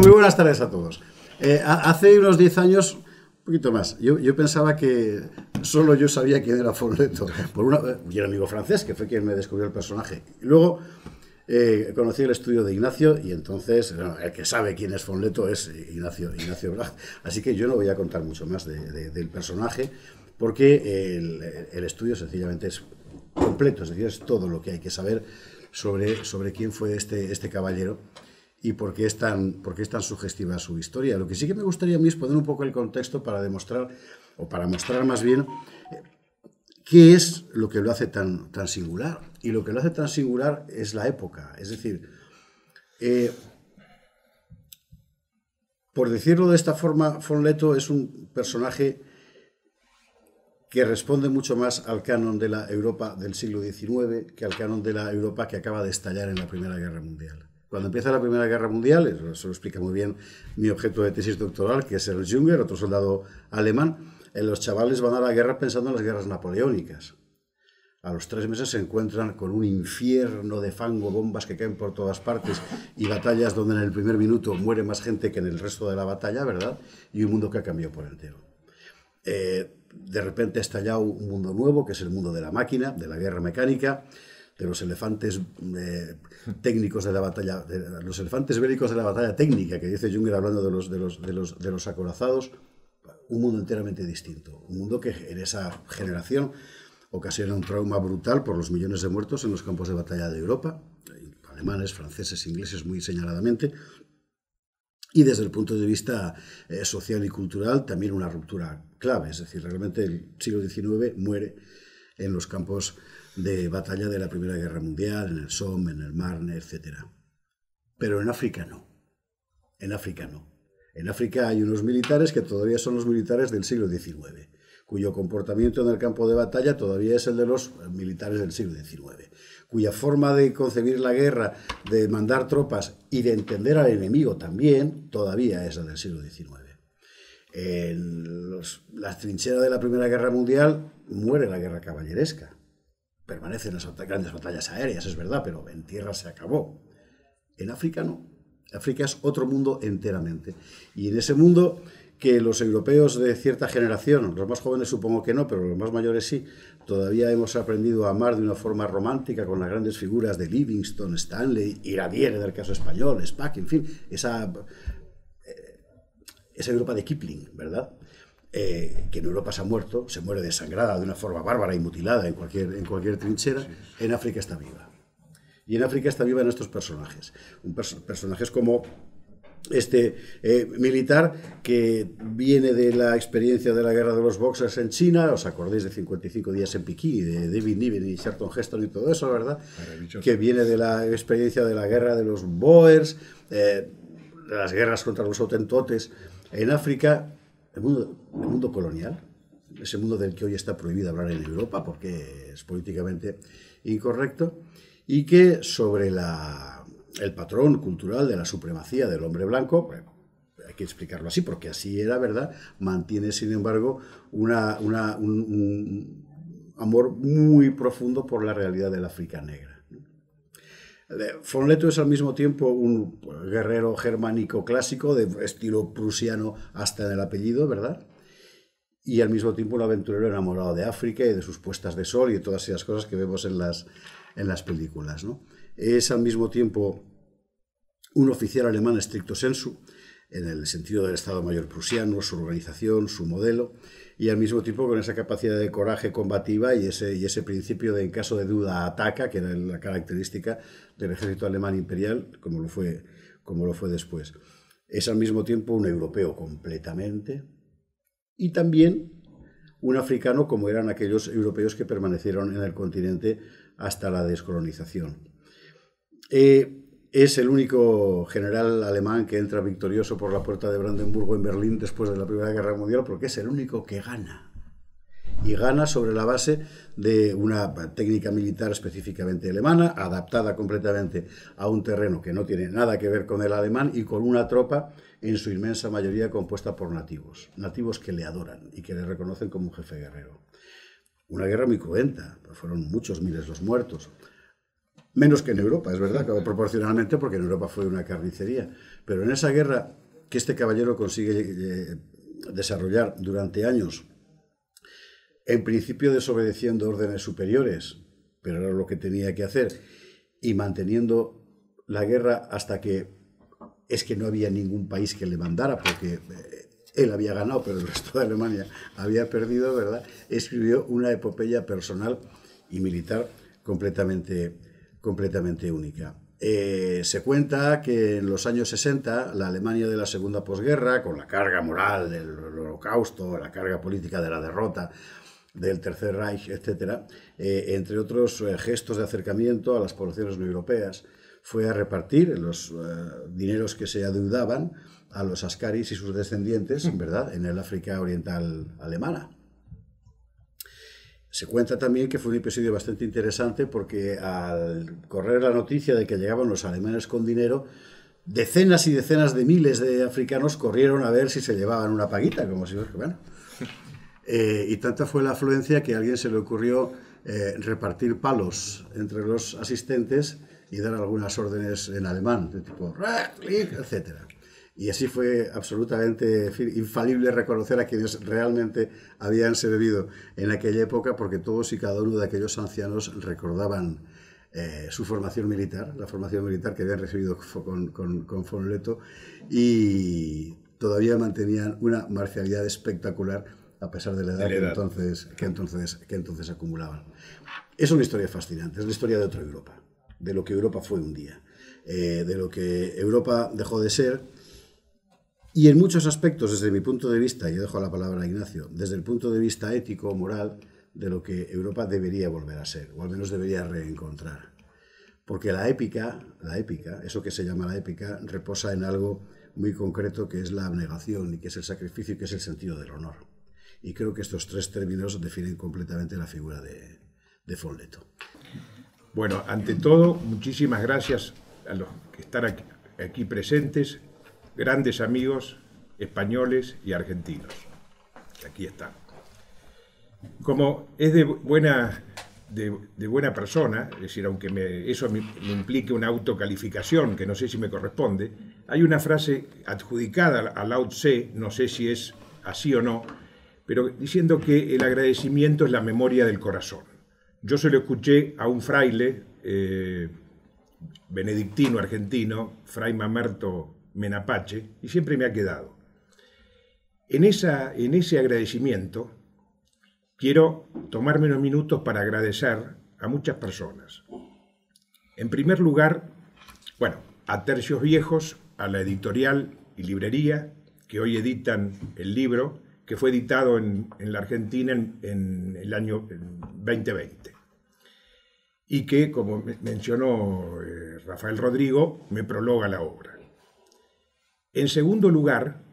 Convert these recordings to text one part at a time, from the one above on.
muy buenas tardes a todos. Eh, hace unos 10 años, un poquito más, yo, pensaba que solo yo sabía quién era Fonleto Por una, y el amigo francés, que fue quien me descubrió el personaje. luego eh, conocí el estudio de Ignacio y entonces el que sabe quién es Fonleto es Ignacio, Ignacio Así que yo no voy a contar mucho más del personaje porque el, estudio sencillamente es completo, es decir, es todo lo que hay que saber sobre, sobre quién fue este, este caballero y por qué, es tan, es tan sugestiva su historia. Lo que sí que me gustaría a mí es poner un poco el contexto para demostrar, o para mostrar más bien, eh, qué es lo que lo hace tan, tan singular. Y lo que lo hace tan singular es la época. Es decir, eh, por decirlo de esta forma, Fonleto es un personaje que responde mucho más al canon de la Europa del siglo XIX que al canon de la Europa que acaba de estallar en la Primera Guerra Mundial. Cuando empieza la Primera Guerra Mundial, eso lo explica muy bien mi objeto de tesis doctoral, que es el Junger, otro soldado alemán, eh, los chavales van a la guerra pensando en las guerras napoleónicas. A los tres meses se encuentran con un infierno de fango, bombas que caen por todas partes y batallas donde en el primer minuto muere más gente que en el resto de la batalla, ¿verdad? Y un mundo que ha cambiado por entero. Eh, de repente ha estallado un mundo nuevo, que es el mundo de la máquina, de la guerra mecánica de los elefantes eh, técnicos de la batalla, de los elefantes bélicos de la batalla técnica, que dice Junger hablando de los, de los, de los, de los acorazados, un mundo enteramente distinto, un mundo que en esa generación ocasiona un trauma brutal por los millones de muertos en los campos de batalla de Europa, alemanes, franceses, ingleses muy señaladamente, y desde el punto de vista eh, social y cultural también una ruptura clave, es decir, realmente el siglo XIX muere en los campos de batalla de la Primera Guerra Mundial, en el Somme, en el Marne, etc. Pero en África no. En África no. En África hay unos militares que todavía son los militares del siglo XIX, cuyo comportamiento en el campo de batalla todavía es el de los militares del siglo XIX, cuya forma de concebir la guerra, de mandar tropas y de entender al enemigo también todavía es la del siglo XIX. En las trincheras de la Primera Guerra Mundial muere la guerra caballeresca permanecen las grandes batallas aéreas, es verdad, pero en tierra se acabó. En África no. África es otro mundo enteramente. Y en ese mundo que los europeos de cierta generación, los más jóvenes supongo que no, pero los más mayores sí, todavía hemos aprendido a amar de una forma romántica con las grandes figuras de Livingston, Stanley, Iradier, el caso español, Spack, en fin, esa, eh, esa Europa de Kipling, ¿verdad? Eh, que en Europa se ha muerto, se muere desangrada de una forma bárbara y mutilada en cualquier, en cualquier trinchera, en África está viva. Y en África está viva nuestros personajes. Un personajes como este eh, militar que viene de la experiencia de la guerra de los boxers en China, os acordéis de 55 días en Pekín, de David Niven y Sherton Heston y todo eso, ¿verdad? Que viene de la experiencia de la guerra de los Boers, eh, de las guerras contra los Otentotes en África, el mundo, colonial, ese mundo del que hoy está prohibido hablar en Europa porque es políticamente incorrecto, y que sobre el patrón cultural de la supremacía del hombre blanco, hay que explicarlo así porque así era, ¿verdad? Mantiene, sin embargo, un amor muy profundo por la realidad del África negra. Von es al mismo tiempo un pues, guerrero germánico clásico, de estilo prusiano hasta en el apellido, ¿verdad? Y al mismo tiempo un aventurero enamorado de África y de sus puestas de sol y de todas esas cosas que vemos en las, películas, ¿no? Es al mismo tiempo un oficial alemán estricto sensu, en el sentido del Estado Mayor prusiano, su organización, su modelo, y al mismo tiempo con esa capacidad de coraje combativa y ese, y ese principio de en caso de duda ataca, que era la característica del ejército alemán imperial, como lo fue, como lo fue después. Es al mismo tiempo un europeo completamente y también un africano como eran aquellos europeos que permanecieron en el continente hasta la descolonización. Eh, es el único general alemán que entra victorioso por la puerta de Brandenburgo en Berlín después de la Primera Guerra Mundial porque es el único que gana. Y gana sobre la base de una técnica militar específicamente alemana, adaptada completamente a un terreno que no tiene nada que ver con el alemán y con una tropa en su inmensa mayoría compuesta por nativos, nativos que le adoran y que le reconocen como un jefe guerrero. Una guerra muy cruenta, fueron muchos miles los muertos, menos que en Europa, es verdad, proporcionalmente porque en Europa fue una carnicería. Pero en esa guerra que este caballero consigue eh, desarrollar durante años, en principio desobedeciendo órdenes superiores, pero era lo que tenía que hacer, y manteniendo la guerra hasta que es que no había ningún país que le mandara, porque eh, él había ganado, pero el resto de Alemania había perdido, ¿verdad? Escribió una epopeya personal y militar completamente completamente única. Eh, se cuenta que en los años 60 la Alemania de la segunda posguerra, con la carga moral del holocausto, la carga política de la derrota del Tercer Reich, etc., eh, entre otros eh, gestos de acercamiento a las poblaciones no europeas, fue a repartir los dineros que se adeudaban a los ascaris y sus descendientes, mm. ¿verdad?, en el África Oriental alemana. Se cuenta también que fue un episodio bastante interesante porque al correr la noticia de que llegaban los alemanes con dinero, decenas y decenas de miles de africanos corrieron a ver si se llevaban una paguita, como si bueno. Eh, y tanta fue la afluencia que a alguien se le ocurrió eh, repartir palos entre los asistentes y dar algunas órdenes en alemán, de tipo etcétera. Y así fue absolutamente infalible reconocer a quienes realmente habían servido en aquella época, porque todos y cada uno de aquellos ancianos recordaban eh, su formación militar, la formación militar que habían recibido con, con, con Fonleto, y todavía mantenían una marcialidad espectacular a pesar de la edad, Que, entonces, que, entonces, que entonces acumulaban. Es una historia fascinante, es la historia de otra Europa, de lo que Europa fue un día, eh, de lo que Europa dejó de ser y en muchos aspectos, desde mi punto de vista, yo dejo la palabra a Ignacio, desde el punto de vista ético, moral, de lo que Europa debería volver a ser, o al menos debería reencontrar. Porque la épica, la épica, eso que se llama la épica, reposa en algo muy concreto que es la abnegación y que es el sacrificio y que es el sentido del honor. Y creo que estos tres términos definen completamente la figura de, de Bueno, ante todo, muchísimas gracias a los que están aquí presentes grandes amigos españoles y argentinos. Aquí está. Como es de buena, de, buena persona, es decir, aunque eso me, implique una autocalificación que no sé si me corresponde, hay una frase adjudicada a Lao no sé si es así o no, pero diciendo que el agradecimiento es la memoria del corazón. Yo se lo escuché a un fraile eh, benedictino argentino, Fray Mamerto Menapache, y siempre me ha quedado. En, esa, ese agradecimiento quiero tomarme unos minutos para agradecer a muchas personas. En primer lugar, bueno, a Tercios Viejos, a la editorial y librería que hoy editan el libro, que fue editado en, la Argentina en, en el año 2020. Y que, como mencionó eh, Rafael Rodrigo, me prologa la obra. En segundo lugar,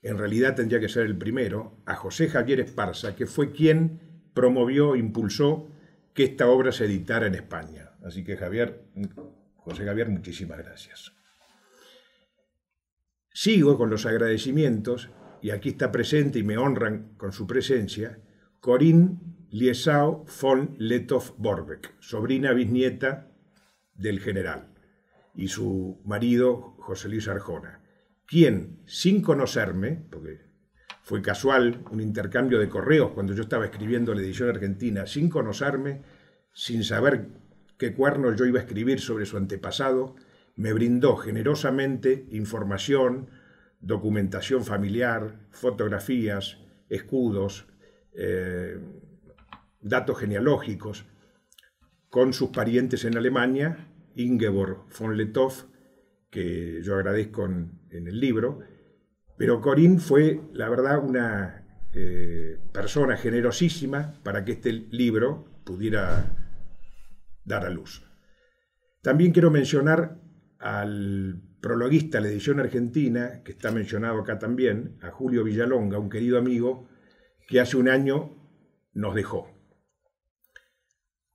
en realidad tendría que ser el primero, a José Javier Esparza, que fue quien promovió, impulsó que esta obra se editara en España. Así que Javier, José Javier, muchísimas gracias. Sigo con los agradecimientos, y aquí está presente y me honran con su presencia, Corín Liesao von Letov-Borbeck, sobrina bisnieta del general, y su marido José Luis Arjona quien, sin conocerme, porque fue casual un intercambio de correos cuando yo estaba escribiendo la edición argentina, sin conocerme, sin saber qué cuernos yo iba a escribir sobre su antepasado, me brindó generosamente información, documentación familiar, fotografías, escudos, eh, datos genealógicos, con sus parientes en Alemania, Ingeborg von Letov, que yo agradezco en en el libro, pero Corín fue, la verdad, una eh, persona generosísima para que este libro pudiera dar a luz. También quiero mencionar al prologuista de la edición argentina, que está mencionado acá también, a Julio Villalonga, un querido amigo que hace un año nos dejó.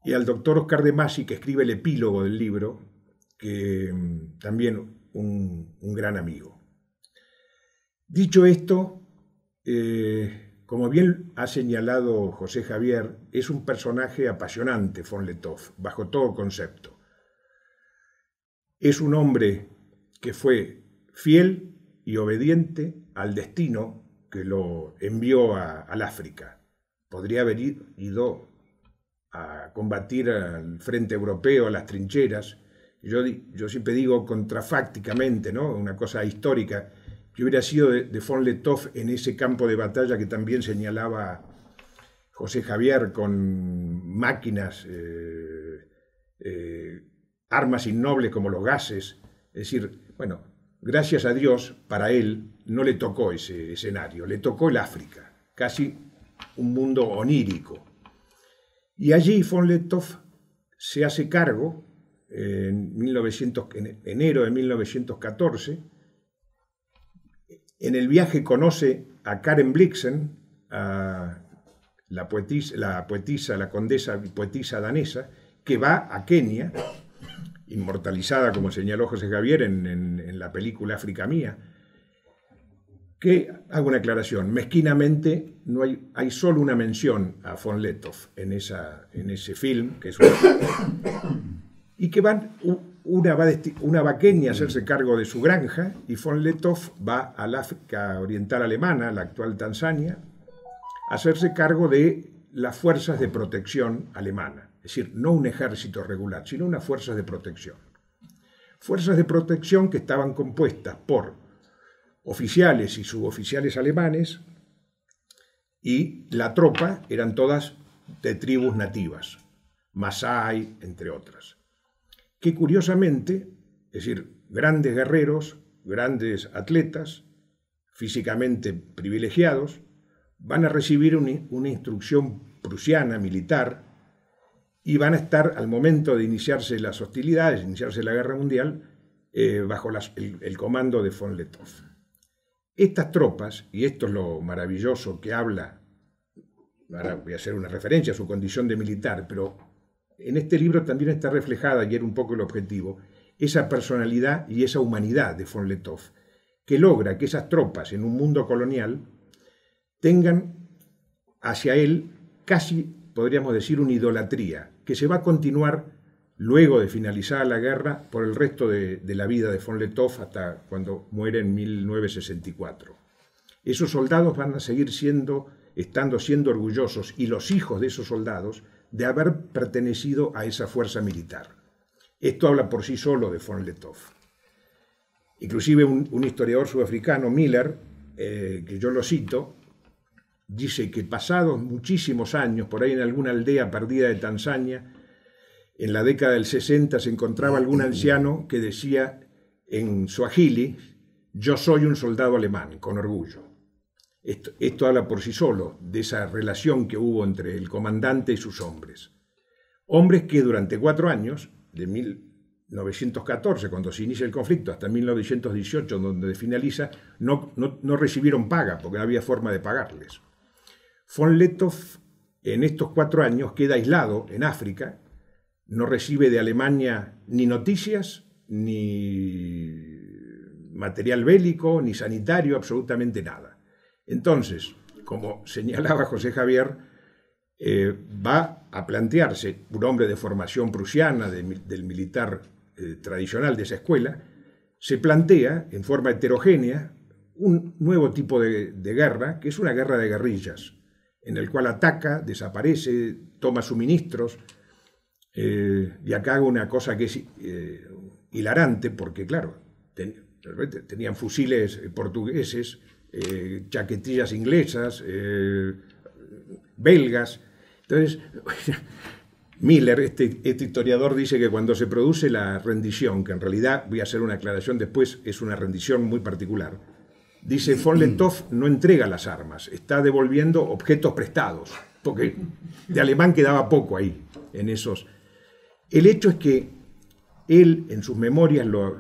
Y al doctor Oscar de Masi, que escribe el epílogo del libro, que mm, también un, gran amigo. Dicho esto, eh, como bien ha señalado José Javier, es un personaje apasionante von Letov, bajo todo concepto. Es un hombre que fue fiel y obediente al destino que lo envió al África. Podría haber ido a combatir al frente europeo, a las trincheras, yo, siempre digo contrafácticamente, ¿no? Una cosa histórica, que hubiera sido de, von Letov en ese campo de batalla que también señalaba José Javier con máquinas, eh, eh, armas innobles como los gases. Es decir, bueno, gracias a Dios, para él no le tocó ese escenario, le tocó el África, casi un mundo onírico. Y allí von Letov se hace cargo en, enero de 1914. En el viaje conoce a Karen Blixen, la poetisa, la, poetisa, condesa poetisa danesa, que va a Kenia, inmortalizada, como señaló José Javier en, la película África Mía, que, hago una aclaración, mezquinamente no hay, solo una mención a von Letov en, esa, en ese film, que es y que van, una va, una a hacerse mm. cargo de su granja y von Letov va la África Oriental Alemana, la actual Tanzania, a hacerse cargo de las fuerzas de protección alemana. Es decir, no un ejército regular, sino unas fuerzas de protección. Fuerzas de protección que estaban compuestas por oficiales y suboficiales alemanes y la tropa eran todas de tribus nativas, Masai, entre otras que curiosamente, es decir, grandes guerreros, grandes atletas, físicamente privilegiados, van a recibir una instrucción prusiana, militar, y van a estar al momento de iniciarse las hostilidades, iniciarse la guerra mundial, eh, bajo el, comando de von Letov. Estas tropas, y esto es lo maravilloso que habla, ahora voy a hacer una referencia a su condición de militar, pero en este libro también está reflejada, y era un poco el objetivo, esa personalidad y esa humanidad de von Letov, que logra que esas tropas en un mundo colonial tengan hacia él casi, podríamos decir, una idolatría, que se va a continuar luego de finalizada la guerra por el resto de, la vida de von Letov hasta cuando muere en 1964. Esos soldados van a seguir siendo, estando siendo orgullosos y los hijos de esos soldados de haber pertenecido a esa fuerza militar. Esto habla por sí solo de von Letov. Inclusive un, historiador sudafricano, Miller, eh, que yo lo cito, dice que pasados muchísimos años, por ahí en alguna aldea perdida de Tanzania, en la década del 60 se encontraba algún anciano que decía en suajili, yo soy un soldado alemán, con orgullo. Esto, habla por sí solo de esa relación que hubo entre el comandante y sus hombres. Hombres que durante cuatro años, de 1914, cuando se inicia el conflicto, hasta 1918, donde finaliza, no, recibieron paga porque no había forma de pagarles. Von Letov en estos cuatro años queda aislado en África, no recibe de Alemania ni noticias, ni material bélico, ni sanitario, absolutamente nada. Entonces, como señalaba José Javier, eh, va a plantearse un hombre de formación prusiana, del militar eh, tradicional de esa escuela, se plantea en forma heterogénea un nuevo tipo de, guerra, que es una guerra de guerrillas, en el cual ataca, desaparece, toma suministros. Eh, y acá hago una cosa que es hilarante, porque claro, tenían fusiles portugueses eh, chaquetillas inglesas, eh, belgas. Entonces, Miller, este, este, historiador, dice que cuando se produce la rendición, que en realidad, voy a hacer una aclaración después, es una rendición muy particular, dice von no entrega las armas, está devolviendo objetos prestados, porque de alemán quedaba poco ahí, en esos. El hecho es que él, en sus memorias, lo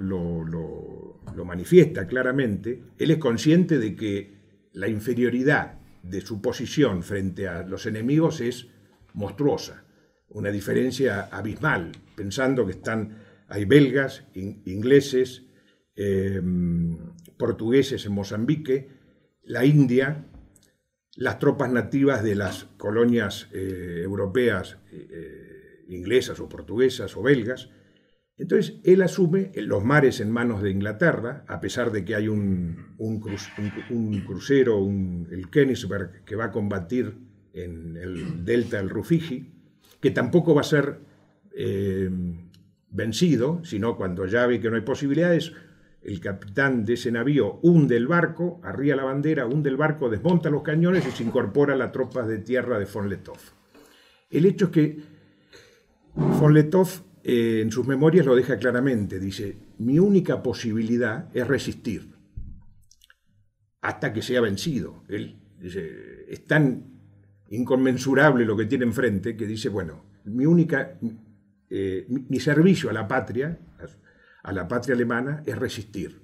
lo manifiesta claramente, él es consciente de que la inferioridad de su posición frente a los enemigos es monstruosa, una diferencia abismal, pensando que están, hay belgas, ingleses, em, portugueses en Mozambique, la India, las tropas nativas de las colonias eh, europeas eh, eh, inglesas o portuguesas o belgas, entonces él asume los mares en manos de Inglaterra, a pesar de que hay un, crucero, el Königsberg, que va a combatir en el delta del Rufiji, que tampoco va a ser eh, vencido, sino cuando ya ve que no hay posibilidades, el capitán de ese navío hunde el barco, arría la bandera, hunde el barco, desmonta los cañones y se incorpora a las tropas de tierra de von El hecho es que von en sus memorias lo deja claramente, dice, mi única posibilidad es resistir hasta que sea vencido. Él dice, es tan inconmensurable lo que tiene enfrente que dice, bueno, mi única, eh, mi, servicio a la patria, a, la patria alemana, es resistir.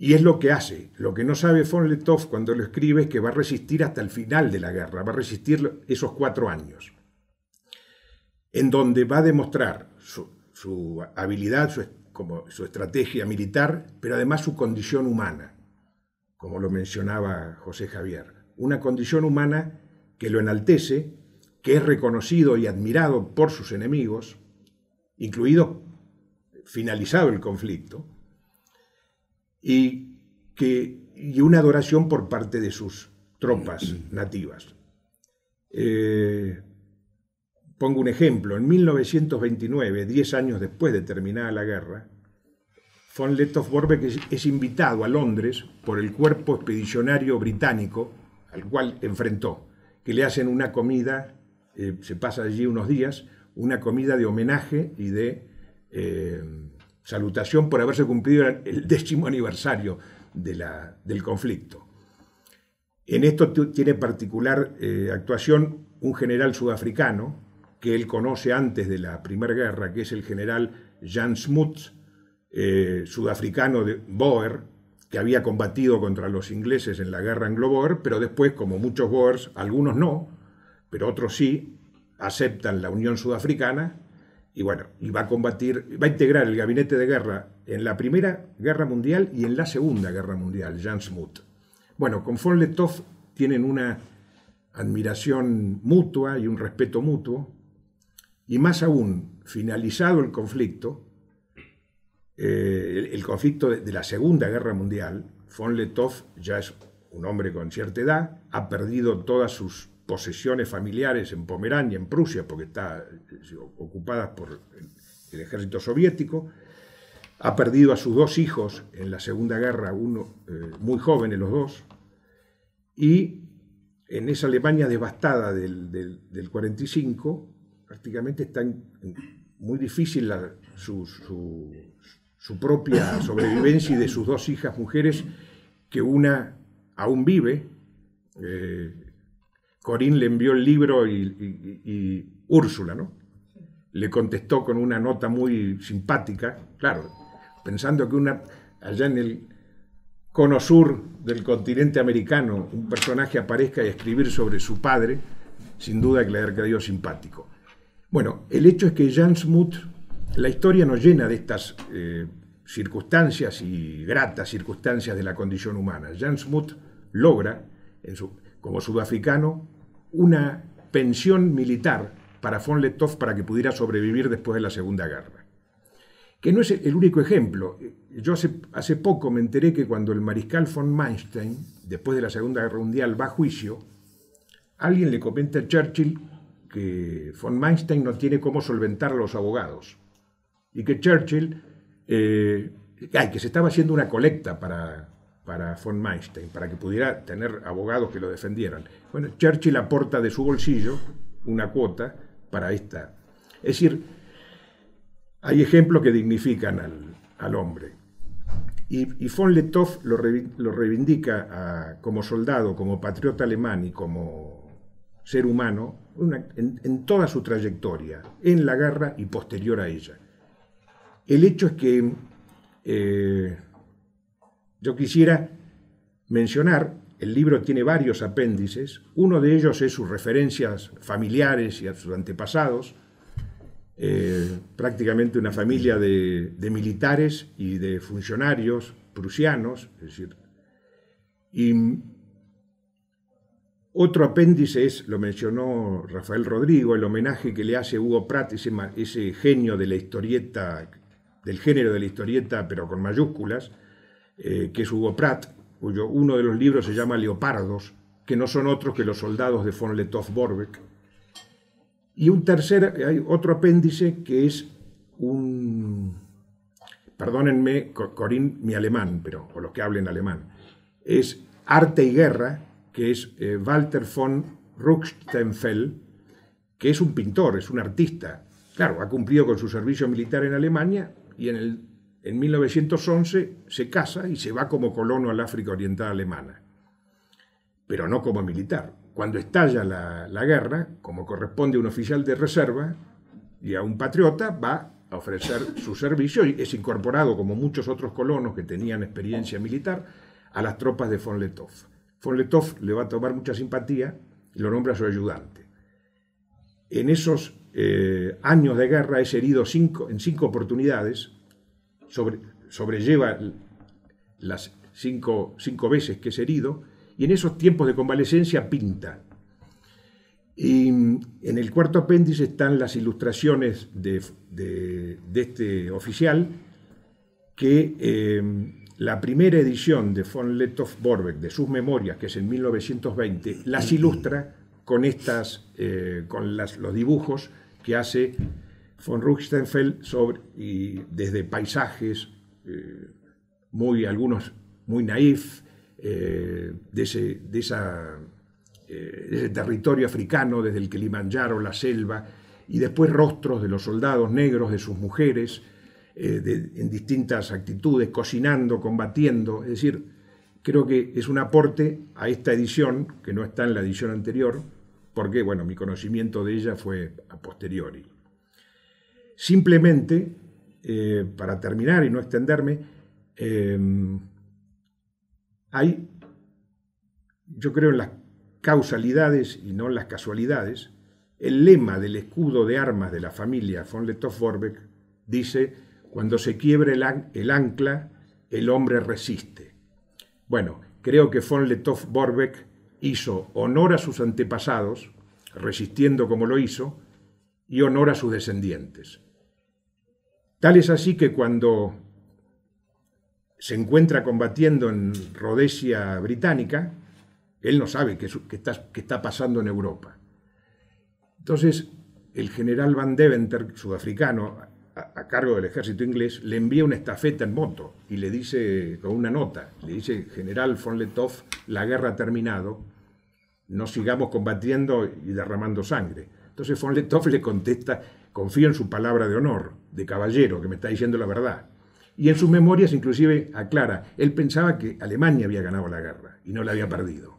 Y es lo que hace. Lo que no sabe von Letov cuando lo escribe es que va a resistir hasta el final de la guerra, va a resistir esos cuatro años en donde va a demostrar su, habilidad, su, como su estrategia militar, pero además su condición humana, como lo mencionaba José Javier. Una condición humana que lo enaltece, que es reconocido y admirado por sus enemigos, incluido finalizado el conflicto, y, que, y una adoración por parte de sus tropas nativas. Eh, Pongo un ejemplo, en 1929, 10 años después de terminada la guerra, von Lettow-Vorbeck es, invitado a Londres por el cuerpo expedicionario británico al cual enfrentó, que le hacen una comida, eh, se pasa allí unos días, una comida de homenaje y de eh, salutación por haberse cumplido el décimo aniversario de del conflicto. En esto tiene particular eh, actuación un general sudafricano, que él conoce antes de la Primera Guerra, que es el general Jan Smuts, eh, sudafricano de Boer, que había combatido contra los ingleses en la guerra anglo-boer, pero después, como muchos boers, algunos no, pero otros sí, aceptan la Unión Sudafricana y bueno, y va a combatir, va a integrar el gabinete de guerra en la Primera Guerra Mundial y en la Segunda Guerra Mundial, Jan Smuts. Bueno, con von tienen una admiración mutua y un respeto mutuo y más aún, finalizado el conflicto, eh, el, conflicto de, la Segunda Guerra Mundial, von Letov ya es un hombre con cierta edad, ha perdido todas sus posesiones familiares en Pomerania, en Prusia, porque está ocupadas eh, ocupada por el, ejército soviético, ha perdido a sus dos hijos en la Segunda Guerra, uno eh, muy jóvenes los dos, y en esa Alemania devastada del, del, del 45, prácticamente está muy difícil su, propia sobrevivencia y de sus dos hijas mujeres, que una aún vive. Eh, Corín le envió el libro y, Úrsula, ¿no? Le contestó con una nota muy simpática, claro, pensando que una allá en el cono sur del continente americano un personaje aparezca y escribir sobre su padre, sin duda que le ha quedado simpático. Bueno, el hecho es que Jan Smuts, la historia nos llena de estas eh, circunstancias y gratas circunstancias de la condición humana. Jan Smuts logra, como sudafricano, una pensión militar para von Letov para que pudiera sobrevivir después de la Segunda Guerra. Que no es el único ejemplo. Yo hace, hace poco me enteré que cuando el mariscal von Manstein, después de la Segunda Guerra Mundial, va a juicio, alguien le comenta a Churchill que von Manstein no tiene cómo solventar a los abogados y que Churchill, eh, ay, que se estaba haciendo una colecta para, von Manstein, para que pudiera tener abogados que lo defendieran. Bueno, Churchill aporta de su bolsillo una cuota para esta. Es decir, hay ejemplos que dignifican al, hombre. Y, von Letov lo, lo reivindica como soldado, como patriota alemán y como ser humano en, toda su trayectoria, en la guerra y posterior a ella. El hecho es que eh, yo quisiera mencionar, el libro tiene varios apéndices, uno de ellos es sus referencias familiares y a sus antepasados, eh, prácticamente una familia de, militares y de funcionarios prusianos, es decir, y otro apéndice es, lo mencionó Rafael Rodrigo, el homenaje que le hace Hugo Pratt, ese, genio de la historieta, del género de la historieta, pero con mayúsculas, eh, que es Hugo Pratt, cuyo uno de los libros se llama Leopardos, que no son otros que los soldados de von Letov Borbeck. Y un tercer, hay otro apéndice que es un, perdónenme, Corín, mi alemán, pero, o los que hablen alemán, es Arte y Guerra, que es eh, Walter von Ruchstenfeld, que es un pintor, es un artista. Claro, ha cumplido con su servicio militar en Alemania y en, el, en 1911 se casa y se va como colono al África Oriental Alemana, pero no como militar. Cuando estalla la, la guerra, como corresponde a un oficial de reserva y a un patriota, va a ofrecer su servicio y es incorporado, como muchos otros colonos que tenían experiencia militar, a las tropas de von Letoff. Von Letov le va a tomar mucha simpatía y lo nombra su ayudante. En esos eh, años de guerra es herido cinco, en cinco oportunidades, sobrelleva las cinco, veces que es herido, y en esos tiempos de convalecencia pinta. Y en el cuarto apéndice están las ilustraciones de, este oficial que eh, la primera edición de von Lettow Borbeck, de sus memorias, que es en 1920, las ilustra con, estas, eh, con los dibujos que hace von Ruchstenfeld sobre, y desde paisajes, eh, muy, algunos muy naif, eh, de, ese, esa, territorio africano, desde el Kilimanjaro, la selva, y después rostros de los soldados negros, de sus mujeres, eh, en distintas actitudes, cocinando, combatiendo. Es decir, creo que es un aporte a esta edición, que no está en la edición anterior, porque, bueno, mi conocimiento de ella fue a posteriori. Simplemente, eh, para terminar y no extenderme, em, hay, yo creo en las causalidades y no en las casualidades, el lema del escudo de armas de la familia von letov vorbeck dice cuando se quiebre el, ancla, el hombre resiste. Bueno, creo que von Letov Borbeck hizo honor a sus antepasados, resistiendo como lo hizo, y honor a sus descendientes. Tal es así que cuando se encuentra combatiendo en Rodesia británica, él no sabe qué, está pasando en Europa. Entonces, el general Van Deventer, sudafricano, a, cargo del ejército inglés, le envía una estafeta en moto y le dice, con una nota, le dice, general von Letov, la guerra ha terminado, no sigamos combatiendo y derramando sangre. Entonces von Letov le contesta, confío en su palabra de honor, de caballero, que me está diciendo la verdad. Y en sus memorias inclusive aclara, él pensaba que Alemania había ganado la guerra y no la había perdido.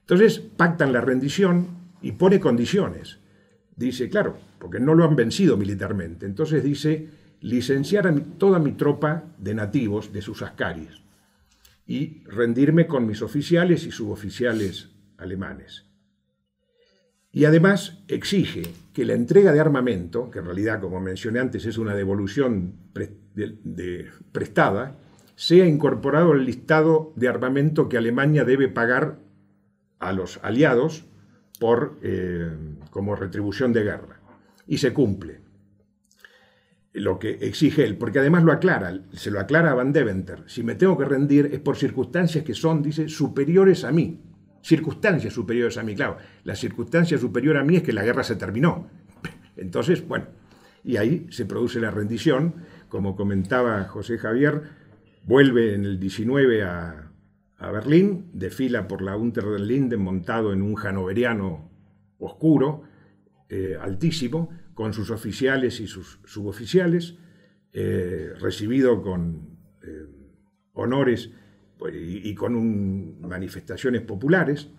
Entonces pactan la rendición y pone condiciones. Dice, claro, porque no lo han vencido militarmente. Entonces dice, licenciar a toda mi tropa de nativos, de sus ascaris, y rendirme con mis oficiales y suboficiales alemanes. Y además exige que la entrega de armamento, que en realidad, como mencioné antes, es una devolución prestada, sea incorporado al listado de armamento que Alemania debe pagar a los aliados por, eh, como retribución de guerra y se cumple. Lo que exige él, porque además lo aclara, se lo aclara Van Deventer. Si me tengo que rendir es por circunstancias que son, dice, superiores a mí. Circunstancias superiores a mí, claro. La circunstancia superior a mí es que la guerra se terminó. Entonces, bueno, y ahí se produce la rendición. Como comentaba José Javier, vuelve en el 19 a, a Berlín, desfila por la Unter den Linden montado en un hanoveriano oscuro, eh, altísimo, con sus oficiales y sus suboficiales, eh, recibido con eh, honores pues, y, con manifestaciones populares.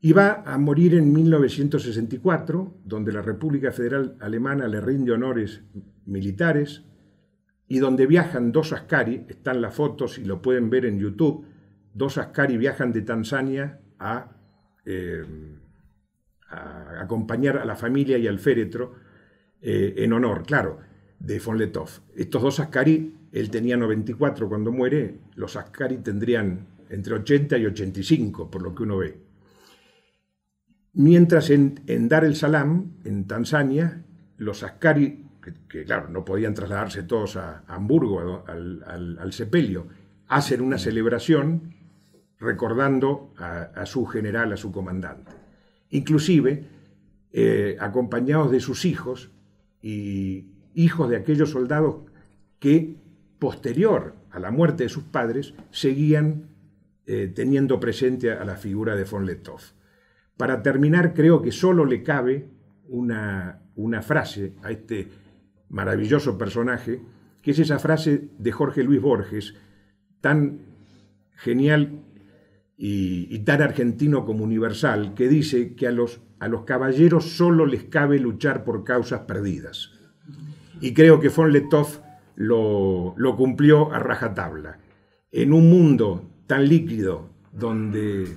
Y va a morir en 1964, donde la República Federal Alemana le rinde honores militares y donde viajan dos Ascari, están las fotos y lo pueden ver en YouTube, dos Ascari viajan de Tanzania a acompañar a la familia y al féretro eh, en honor, claro, de Fonletov. Estos dos Askari, él tenía 94 cuando muere, los Askari tendrían entre 80 y 85, por lo que uno ve. Mientras en, Dar el Salam, en Tanzania, los Askari, que, claro, no podían trasladarse todos a, Hamburgo, al, sepelio, hacen una celebración recordando a su general, a su comandante inclusive eh, acompañados de sus hijos y hijos de aquellos soldados que posterior a la muerte de sus padres seguían eh, teniendo presente a la figura de von Letov. Para terminar, creo que solo le cabe una, una frase a este maravilloso personaje, que es esa frase de Jorge Luis Borges, tan genial y, tan argentino como universal, que dice que a los, a los caballeros solo les cabe luchar por causas perdidas. Y creo que von Letov lo, lo cumplió a rajatabla. En un mundo tan líquido, donde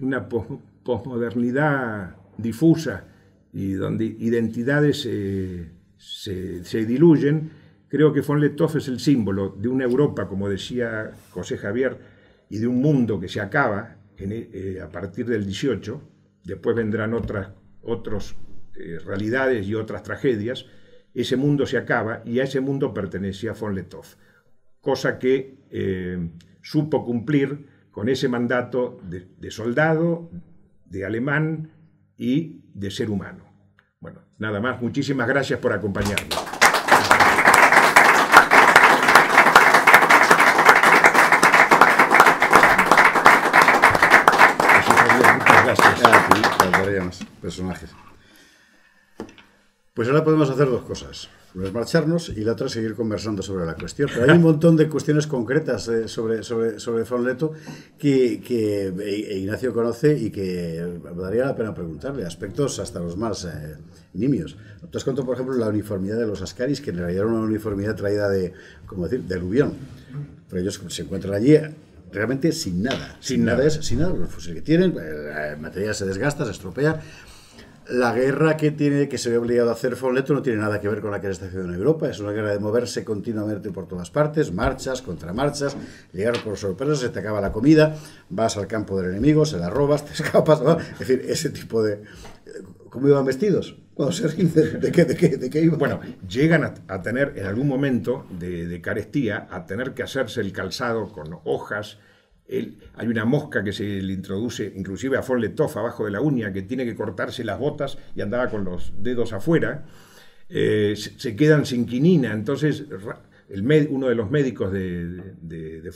una posmodernidad difusa y donde identidades se, diluyen, creo que von Letov es el símbolo de una Europa, como decía José Javier, y de un mundo que se acaba e, eh, a partir del 18, después vendrán otras eh, realidades y otras tragedias, ese mundo se acaba y a ese mundo pertenecía von Letov, cosa que eh, supo cumplir con ese mandato de, de soldado, de alemán y de ser humano. Bueno, nada más, muchísimas gracias por acompañarnos. personajes. Pues ahora podemos hacer dos cosas. Una es marcharnos y la otra es seguir conversando sobre la cuestión. Pero hay un montón de cuestiones concretas eh, sobre, sobre, sobre Fonleto que, Ignacio conoce y que daría la pena preguntarle, aspectos hasta los más niños. Eh, nimios. Te has por ejemplo, la uniformidad de los ascaris, que en realidad era una uniformidad traída de, como decir, de Lubión. Pero ellos se encuentran allí realmente sin nada. Sin, nada. es, sin nada los fusiles que tienen, el eh, material se desgasta, se estropea. La guerra que tiene que se ve obligado a hacer Fonleto no tiene nada que ver con la que se está en Europa. Es una guerra de moverse continuamente por todas partes, marchas, contramarchas, llegar por sorpresa, se te acaba la comida, vas al campo del enemigo, se la robas, te escapas. Es decir, ese tipo de ¿Cómo iban vestidos? ¿de qué, iban? Bueno, llegan a, tener en algún momento de, carestía, a tener que hacerse el calzado con hojas. hay una mosca que se le introduce inclusive a Von abajo de la uña, que tiene que cortarse las botas y andaba con los dedos afuera. Eh, se, quedan sin quinina. Entonces, el uno de los médicos de, de, de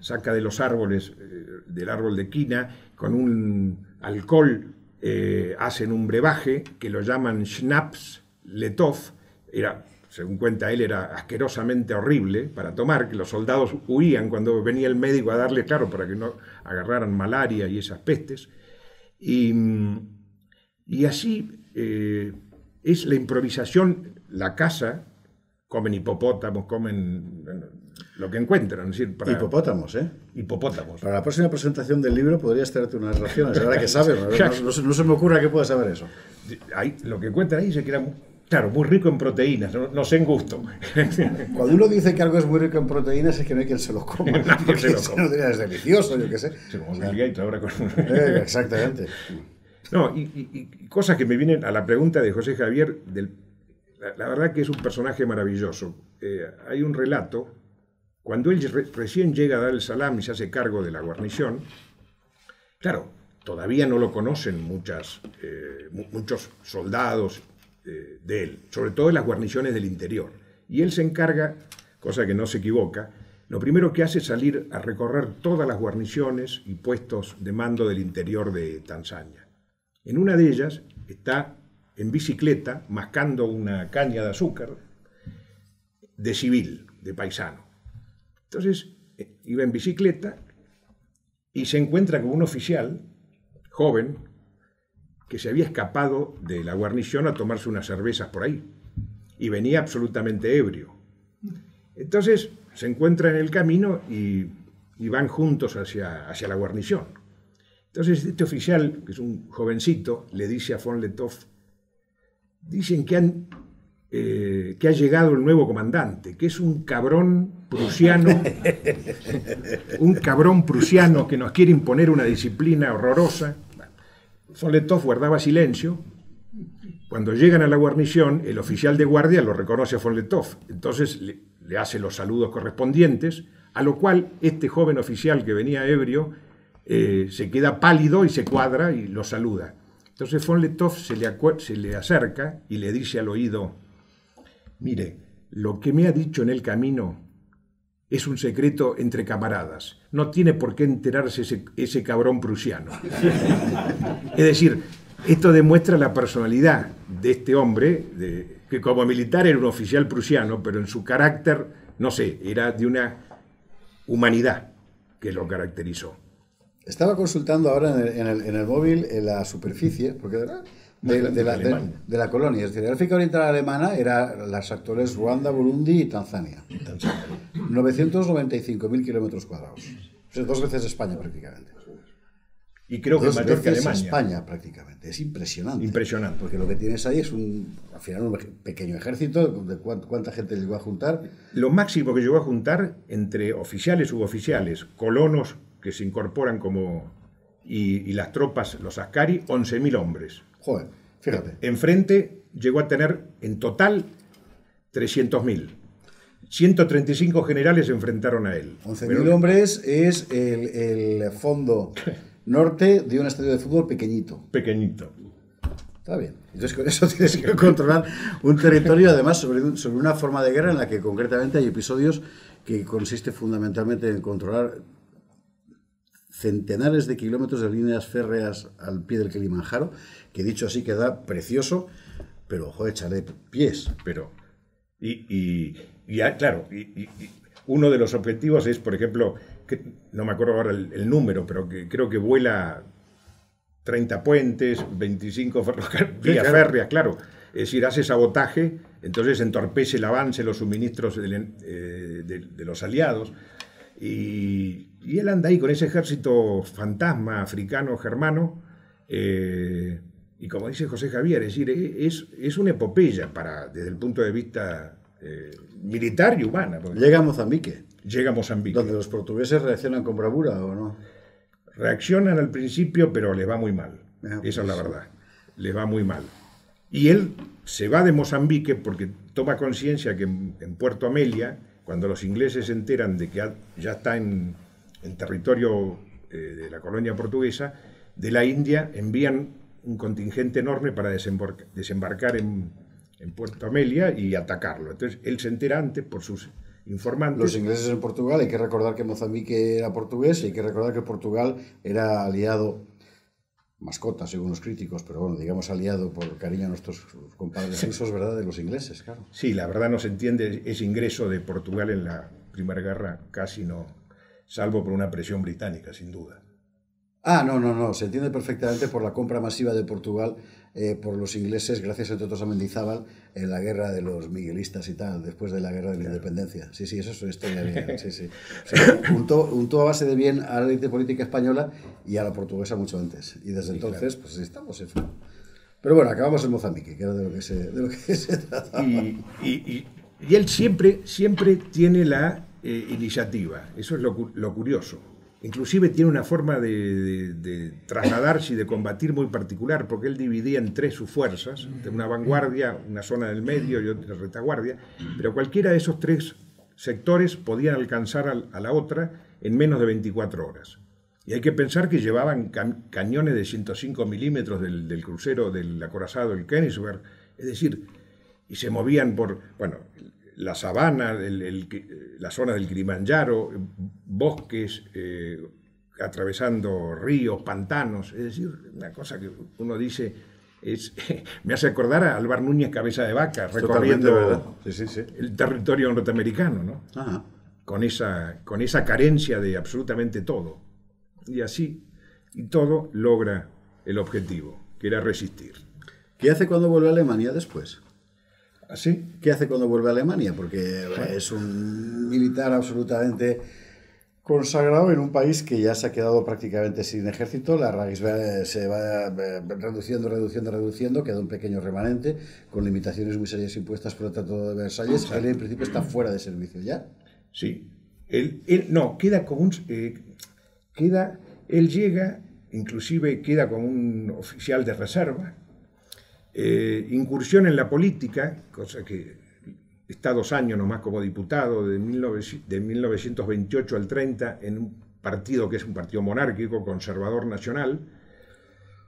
saca de los árboles, eh, del árbol de quina, con un alcohol eh, hacen un brebaje que lo llaman Schnaps Letov, era, según cuenta él, era asquerosamente horrible para tomar, que los soldados huían cuando venía el médico a darle, claro, para que no agarraran malaria y esas pestes. Y, así eh, es la improvisación, la casa, comen hipopótamos, comen lo que encuentran. decir, Hipopótamos, ¿eh? Hipopótamos. Para la próxima presentación del libro podrías traerte unas raciones, ahora que sabes, no, se me ocurra que pueda saber eso. lo que encuentran ahí se queda, claro, muy rico en proteínas, no, sé en gusto. Cuando uno dice que algo es muy rico en proteínas es que no hay quien se lo coma. se es delicioso, yo qué sé. ahora con... Eh, exactamente. No, y, cosas que me vienen a la pregunta de José Javier, del, la, verdad que es un personaje maravilloso. Eh, hay un relato cuando él recién llega a Dar el Salam y se hace cargo de la guarnición, claro, todavía no lo conocen eh, muchos soldados eh, de él, sobre todo en las guarniciones del interior. Y él se encarga, cosa que no se equivoca, lo primero que hace es salir a recorrer todas las guarniciones y puestos de mando del interior de Tanzania. En una de ellas está en bicicleta, mascando una caña de azúcar, de civil, de paisano. Entonces eh, iba en bicicleta y se encuentra con un oficial joven que se había escapado de la guarnición a tomarse unas cervezas por ahí y venía absolutamente ebrio. Entonces se encuentra en el camino y, van juntos hacia, hacia la guarnición. Entonces este oficial, que es un jovencito, le dice a von Letov, dicen que han eh, que ha llegado el nuevo comandante, que es un cabrón prusiano, un cabrón prusiano que nos quiere imponer una disciplina horrorosa. Soletov guardaba silencio. Cuando llegan a la guarnición, el oficial de guardia lo reconoce a von Entonces le, hace los saludos correspondientes, a lo cual este joven oficial que venía ebrio eh, se queda pálido y se cuadra y lo saluda. Entonces von se le acerca y le dice al oído, Mire, lo que me ha dicho en el camino es un secreto entre camaradas. No tiene por qué enterarse ese, cabrón prusiano. es decir, esto demuestra la personalidad de este hombre, que como militar era un oficial prusiano, pero en su carácter, no sé, era de una humanidad que lo caracterizó. Estaba consultando ahora en el, móvil en la superficie, porque de, la, de, la, colonia. Es decir, el África Oriental Alemana era las actuales Ruanda, Burundi y Tanzania. 995.000 kilómetros cuadrados. dos veces España prácticamente. Y creo que mayor veces que España prácticamente. Es impresionante. Impresionante. Porque lo que tienes ahí es un, al final un pequeño ejército. ¿De cuánta gente llegó a juntar? Lo máximo que llegó a juntar entre oficiales, suboficiales, colonos que se incorporan como. y, y las tropas, los Ascari, 11.000 hombres. Joder, fíjate. E, enfrente llegó a tener en total 300.000. 135 generales se enfrentaron a él. 11.000 hombres es el, fondo norte de un estadio de fútbol pequeñito. Pequeñito. Está bien. Entonces con eso tienes que controlar un territorio, además, sobre, sobre, una forma de guerra en la que concretamente hay episodios que consiste fundamentalmente en controlar centenares de kilómetros de líneas férreas al pie del Kilimanjaro, que dicho así queda precioso, pero joder, echaré pies, pero... Y, y, ah, claro, y, uno de los objetivos es, por ejemplo, que, no me acuerdo ahora el, número, pero que creo que vuela 30 puentes, 25 ferrocarriles, claro. claro. Es decir, hace sabotaje, entonces entorpece el avance, los suministros de, eh, de los aliados. Y y él anda ahí con ese ejército fantasma africano-germano. Eh, y como dice José Javier, es decir, e-, es, una epopeya para, desde el punto de vista eh, militar y humana. Llega a Mozambique. Llega a Mozambique. Donde los portugueses reaccionan con bravura, ¿o no? Reaccionan al principio, pero les va muy mal. Ah, pues Esa es la verdad. Les va muy mal. Y él se va de Mozambique porque toma conciencia que en, en, Puerto Amelia, cuando los ingleses se enteran de que ya está en, el territorio eh, de la colonia portuguesa, de la India envían un contingente enorme para desembarcar en, en, Puerto Amelia y atacarlo. Entonces él se entera antes por sus informantes. Los ingleses en Portugal, hay que recordar que Mozambique era portugués, hay que recordar que Portugal era aliado mascota, según los críticos, pero bueno, digamos aliado por cariño a nuestros compadres rusos, ¿verdad? De los ingleses, claro. Sí, la verdad no se entiende ese ingreso de Portugal en la Primera Guerra, casi no, salvo por una presión británica, sin duda. Ah, no, no, no, se entiende perfectamente por la compra masiva de Portugal eh, por los ingleses, gracias a todos a Mendizábal, en la guerra de los miguelistas y tal, después de la guerra de la independencia. Sí, sí, eso es una historia Sí, sí. a base de bien a la política española y a la portuguesa mucho antes. Y desde entonces, pues estamos en Pero bueno, acabamos en Mozambique, que era de lo que se, trataba. Y, y él siempre, siempre tiene la eh, iniciativa. Eso es lo, curioso. Inclusive tiene una forma de, trasladarse y de combatir muy particular, porque él dividía en tres sus fuerzas, una vanguardia, una zona del medio y otra retaguardia, pero cualquiera de esos tres sectores podían alcanzar a, la otra en menos de 24 horas. Y hay que pensar que llevaban cañones de 105 milímetros del, crucero del acorazado, el Königsberg, es decir, y se movían por, bueno, la sabana, la zona del Kilimanjaro, bosques, eh, atravesando ríos, pantanos, es decir, una cosa que uno dice, es, me hace acordar a Alvar Núñez Cabeza de Vaca, recorriendo el territorio norteamericano, ¿no? Con, esa, con esa carencia de absolutamente todo. Y así, y todo logra el objetivo, que era resistir. ¿Qué hace cuando vuelve a Alemania después? ¿Qué hace cuando vuelve a Alemania? Porque es un militar absolutamente consagrado en un país que ya se ha quedado prácticamente sin ejército, la raíz se va eh, reduciendo, reduciendo, reduciendo, queda un pequeño remanente con limitaciones muy serias impuestas por el Tratado de Versalles, él en principio está fuera de servicio ya. Sí, él, no, queda con un... Eh, queda, él llega, inclusive queda con un oficial de reserva, eh, incursión en la política, cosa que está dos años nomás como diputado, de, 1928 al 30, en un partido que es un partido monárquico, conservador nacional,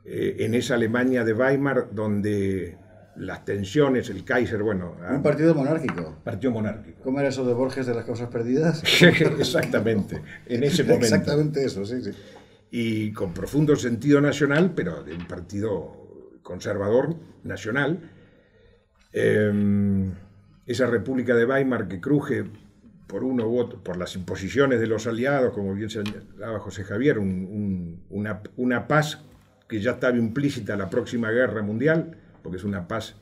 eh, en esa Alemania de Weimar donde las tensiones, el Kaiser, bueno... Ah, un partido monárquico. Partido monárquico. ¿Cómo era eso de Borges de las causas perdidas? Exactamente, en ese momento. Exactamente eso, sí, sí. Y con profundo sentido nacional, pero de un partido conservador nacional. Em, esa República de Weimar que cruje por uno u otro, por las imposiciones de los aliados, como bien señalaba José Javier, una, paz que ya estaba implícita la próxima guerra mundial, porque es una paz.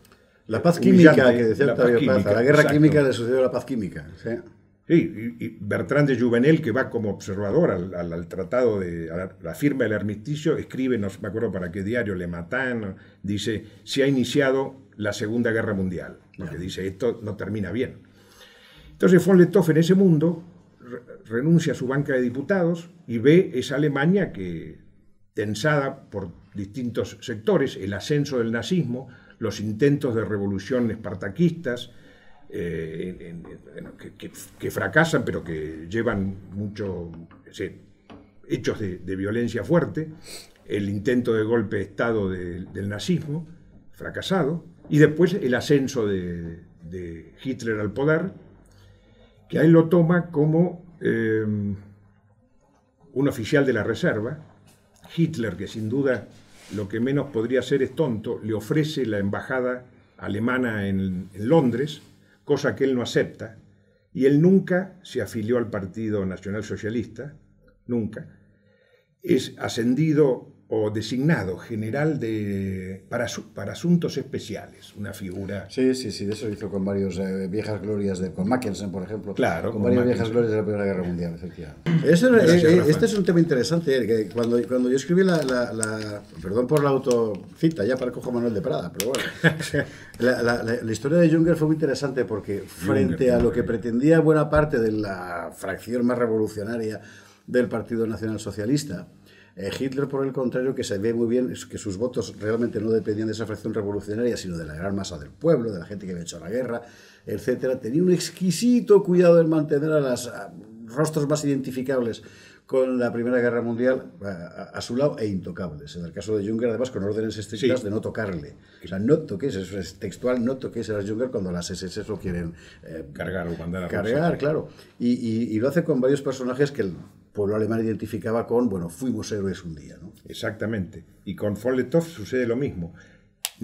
La paz química que decía la, paz la guerra química le sucedió la paz química. ¿sí? Sí, y, Bertrand de Juvenel, que va como observador al, tratado de a la, firma del armisticio, escribe, no me acuerdo para qué diario, Le matan, dice, se ha iniciado la Segunda Guerra Mundial, porque dice, esto no termina bien. Entonces von Letoff en ese mundo renuncia a su banca de diputados y ve esa Alemania que, tensada por distintos sectores, el ascenso del nazismo, los intentos de revolución espartaquistas, eh, que, fracasan, pero que llevan muchos hechos de, violencia fuerte, el intento de golpe de Estado del nazismo, fracasado, y después el ascenso de, Hitler al poder, que ahí lo toma como eh, un oficial de la reserva. Hitler, que sin duda lo que menos podría ser es tonto, le ofrece la embajada alemana en, en Londres, cosa que él no acepta, y él nunca se afilió al Partido Nacional Socialista, nunca. Es ascendido o designado general de, para, para asuntos especiales, una figura. Sí, sí, sí, de eso hizo con varias eh, viejas glorias, de, con Mackensen, por ejemplo. Claro, con, varias viejas glorias de la Primera Guerra Mundial, efectivamente. Eh, eh, este, es un tema interesante, que cuando, cuando yo escribí la, la, Perdón por la autocita, ya para cojo Manuel de Prada, pero bueno. la, la, historia de Junger fue muy interesante porque, frente a lo que pretendía buena parte de la fracción más revolucionaria del Partido Nacional Socialista, eh, Hitler, por el contrario, que se ve muy bien que sus votos realmente no dependían de esa fracción revolucionaria, sino de la gran masa del pueblo, de la gente que había hecho la guerra, etc. Tenía un exquisito cuidado en mantener a los rostros más identificables con la Primera Guerra Mundial a, su lado e intocables. En el caso de Juncker, además, con órdenes estrictas de no tocarle. O sea, no toques, eso es textual, no toques a las Juncker cuando las SS lo quieren eh, cargar o mandar a Cargar, claro. Y, lo hace con varios personajes que pueblo alemán identificaba con, bueno, fuimos héroes un día. ¿no? Exactamente. Y con von sucede lo mismo.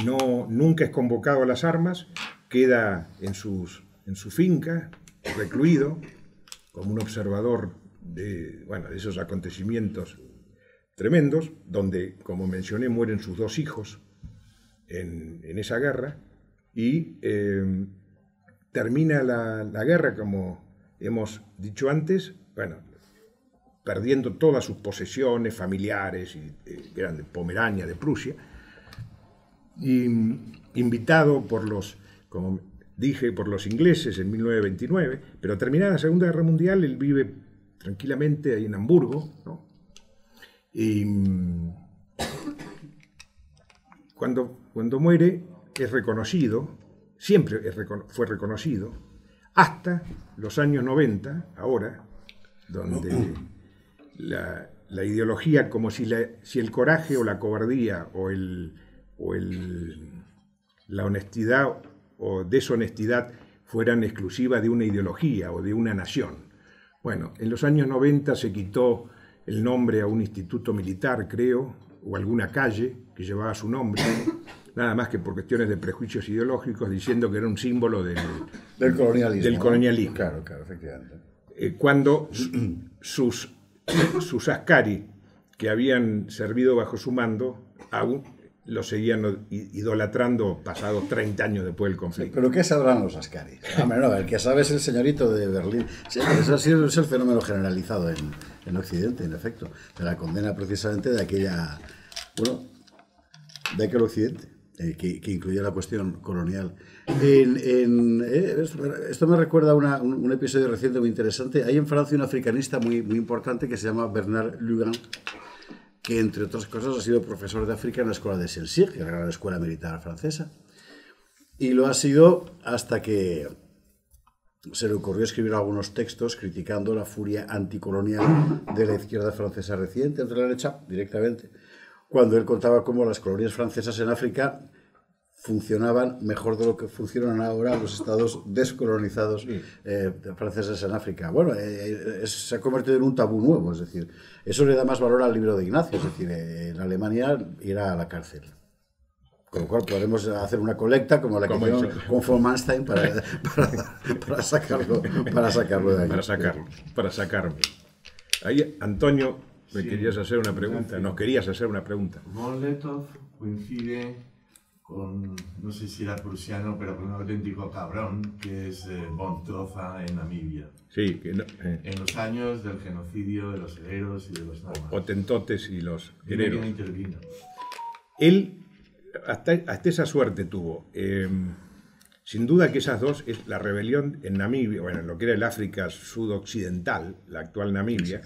No, nunca es convocado a las armas, queda en, sus, en su finca, recluido, como un observador de, bueno, de esos acontecimientos tremendos, donde, como mencioné, mueren sus dos hijos en, esa guerra, y em, termina la, la guerra, como hemos dicho antes, bueno, perdiendo todas sus posesiones familiares, y, eh, eran de Pomerania, de Prusia, y, mm, invitado por los, como dije, por los ingleses en 1929, pero terminada la Segunda Guerra Mundial, él vive tranquilamente ahí en Hamburgo, y mm, cuando, cuando muere es reconocido, siempre fue reconocido, hasta los años 90, ahora, donde la, ideología como si, si, el coraje o la cobardía o, el, la honestidad o deshonestidad fueran exclusivas de una ideología o de una nación. Bueno, en los años 90 se quitó el nombre a un instituto militar, creo, o alguna calle que llevaba su nombre, nada más que por cuestiones de prejuicios ideológicos, diciendo que era un símbolo del, colonialismo. Claro, claro, efectivamente. Eh, cuando sus sus ascari, que habían servido bajo su mando, aún lo seguían idolatrando pasados 30 años después del conflicto. Pero ¿qué sabrán los Ascari? Ah, el que sabe es el señorito de Berlín. Sí, eso es el fenómeno generalizado en, en Occidente, en efecto, de la condena precisamente de aquella, bueno, de aquel Occidente. Eh, que, que, la cuestión colonial. Eh, esto me recuerda a un, episodio reciente muy interesante. Hay en Francia un africanista muy, muy importante que se llama Bernard Lugan, que entre otras cosas ha sido profesor de África en la escuela de Saint-Cyr, que era la escuela militar francesa. Y lo ha sido hasta que se le ocurrió escribir algunos textos criticando la furia anticolonial de la izquierda francesa reciente, entre la derecha directamente cuando él contaba cómo las colonias francesas en África funcionaban mejor de lo que funcionan ahora los estados descolonizados eh, franceses en África. Bueno, eh, eh, se ha convertido en un tabú nuevo, es decir, eso le da más valor al libro de Ignacio, es decir, en Alemania irá a la cárcel. Con lo cual podemos hacer una colecta como la que hicieron con von para, sacarlo, para sacarlo de ahí. Para sacarlo, para sacarlo. Ahí, Antonio me querías hacer una pregunta, nos querías hacer una pregunta. Von coincide con, no sé si era prusiano, pero con un auténtico cabrón, que es eh, Von en Namibia. Sí, que no, eh. En los años del genocidio de los hereros y de los O Otentotes y los hereros. intervino. Él, hasta, esa suerte tuvo. Em, sin duda que esas dos, es la rebelión en Namibia, bueno, en lo que era el África sudoccidental, la actual Namibia,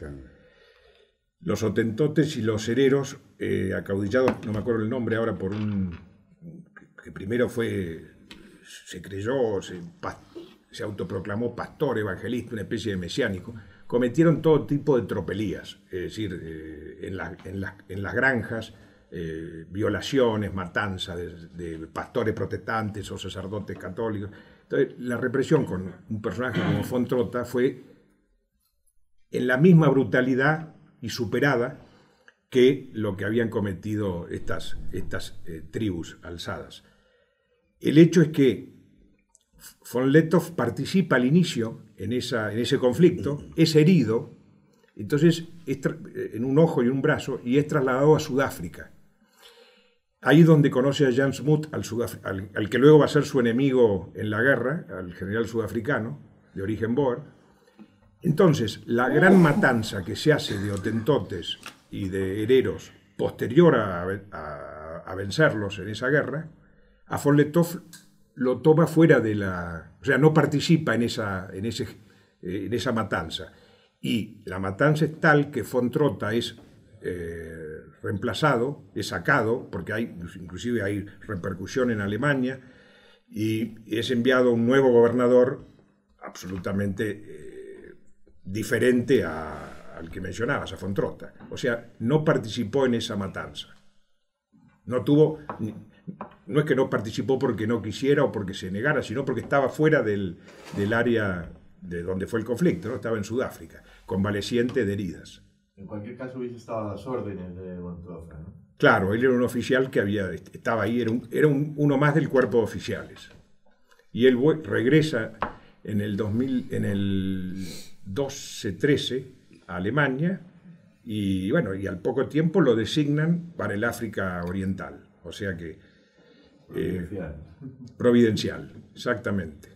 los otentotes y los hereros, eh, acaudillados, no me acuerdo el nombre ahora, por un que primero fue, se creyó, se, autoproclamó pastor, evangelista, una especie de mesiánico, cometieron todo tipo de tropelías, es decir, eh, en, las granjas, eh, violaciones, matanzas de, de pastores protestantes o sacerdotes católicos. Entonces, la represión con un personaje como Fontrota fue en la misma brutalidad y superada que lo que habían cometido estas, estas eh, tribus alzadas. El hecho es que von Letov participa al inicio en, esa, en ese conflicto, es herido, entonces eh, en un ojo y un brazo, y es trasladado a Sudáfrica. Ahí donde conoce a Jan Smoot, al, al, que luego va a ser su enemigo en la guerra, al general sudafricano de origen Boer, entonces, la gran matanza que se hace de otentotes y de hereros posterior a, vencerlos en esa guerra, von Letov lo toma fuera de la... o sea, no participa en esa, en ese, en esa matanza. Y la matanza es tal que Fontrota es eh, reemplazado, es sacado, porque hay, inclusive hay repercusión en Alemania, y es enviado un nuevo gobernador absolutamente eh, diferente a, al que mencionabas, a Fontrota. O sea, no participó en esa matanza. No tuvo, no es que no participó porque no quisiera o porque se negara, sino porque estaba fuera del, área de donde fue el conflicto, ¿no? estaba en Sudáfrica, convaleciente de heridas. En cualquier caso hubiese estado a las órdenes de Bontofa, ¿no? Claro, él era un oficial que había, estaba ahí, era, un, era uno más del cuerpo de oficiales. Y él regresa en el 2000, en el 12-13 a Alemania y bueno, y al poco tiempo lo designan para el África Oriental, o sea que... Eh, providencial, exactamente.